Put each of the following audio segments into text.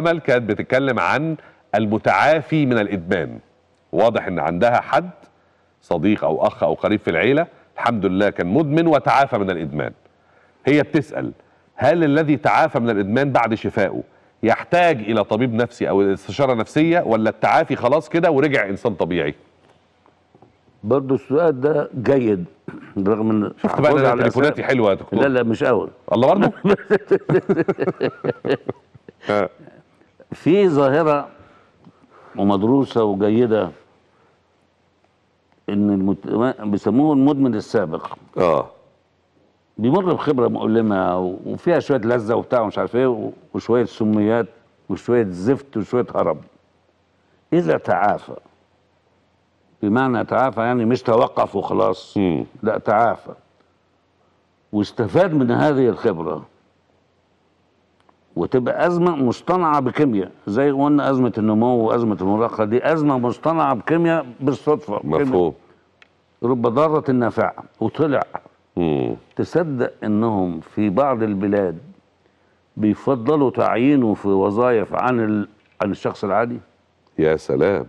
أمل كانت بتتكلم عن المتعافي من الإدمان واضح إن عندها حد صديق أو أخ أو قريب في العيلة الحمد لله كان مدمن وتعافى من الإدمان هي بتسأل هل الذي تعافى من الإدمان بعد شفائه يحتاج إلى طبيب نفسي أو استشارة نفسية ولا التعافي خلاص كده ورجع إنسان طبيعي برضه السؤال ده جيد برغم ان شفت بقى تليفوناتي حلوه يا دكتور لا لا مش قوي الله برضه آه. في ظاهرة ومدروسة وجيدة ان المت... بيسموه المدمن السابق اه بيمر بخبره مؤلمه وفيها شويه لذه وبتاع ومش عارف ايه وشويه سميات وشويه زفت وشويه هرب اذا تعافى بمعنى تعافى يعني مش توقف وخلاص لا تعافى واستفاد من هذه الخبره وتبقى أزمة مصطنعة بكيمياء زي قلنا أزمة النمو وأزمة المراهقة دي أزمة مصطنعة بكيمياء بالصدفة مفهوم رب ضارة النافعة وطلع مم. تصدق إنهم في بعض البلاد بيفضلوا تعيينه في وظائف عن ال... عن الشخص العادي يا سلام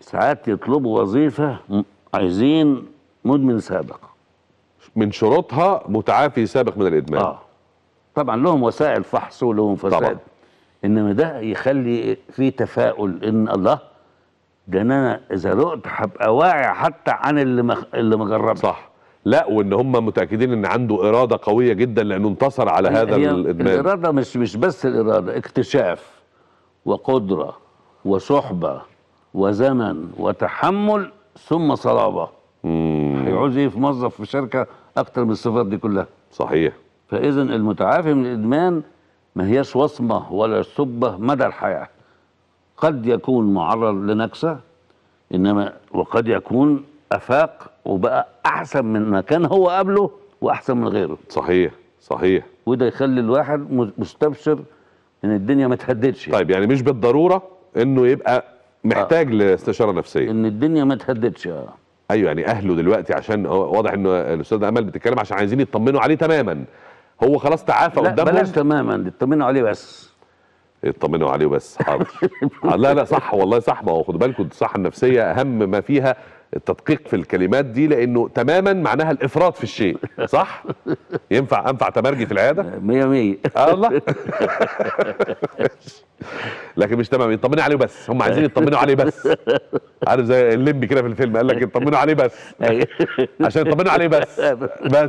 ساعات يطلبوا وظيفة عايزين مدمن سابق من شروطها متعافي سابق من الإدمان آه. طبعا لهم وسائل فحص ولهم فساد طبعا. انما ده يخلي في تفاؤل ان الله ده انا اذا رقت هبقى واعي حتى عن اللي مخ... اللي جربش صح لا وان هم متاكدين ان عنده اراده قويه جدا لانه انتصر على هذا الادمان الاراده مش مش بس الاراده اكتشاف وقدره وصحبه وزمن وتحمل ثم صلابه هيعوز ايه في موظف في شركه اكتر من الصفات دي كلها صحيح فإذا المتعافي من الإدمان ما هياش وصمة ولا سبة مدى الحياة قد يكون معرض لنكسة إنما وقد يكون أفاق وبقى أحسن من ما كان هو قبله وأحسن من غيره صحيح صحيح وده يخلي الواحد مستبشر إن الدنيا ما تهددش يعني. طيب يعني مش بالضرورة إنه يبقى محتاج آه. لاستشارة نفسية إن الدنيا ما تهددش آه. ايوه يعني اهله دلوقتي عشان واضح ان الاستاذ امل بتتكلم عشان عايزين يطمنوا عليه تماما هو خلاص تعافى قدامهم لا بلاش تماما اطمنوا عليه بس اطمنوا عليه بس حاضر آه، لا لا صح والله صح ما هو خدوا بالكم الصحه النفسيه اهم ما فيها التدقيق في الكلمات دي لانه تماما معناها الافراط في الشيء صح ينفع انفع تمرجي في العياده 100 100 الله لكن مش تمام يطمنوا عليه بس هم عايزين يطمنوا عليه بس عارف زي الليمبي كده في الفيلم قال لك يطمنوا عليه بس أيوه. عشان يطمنوا عليه بس بس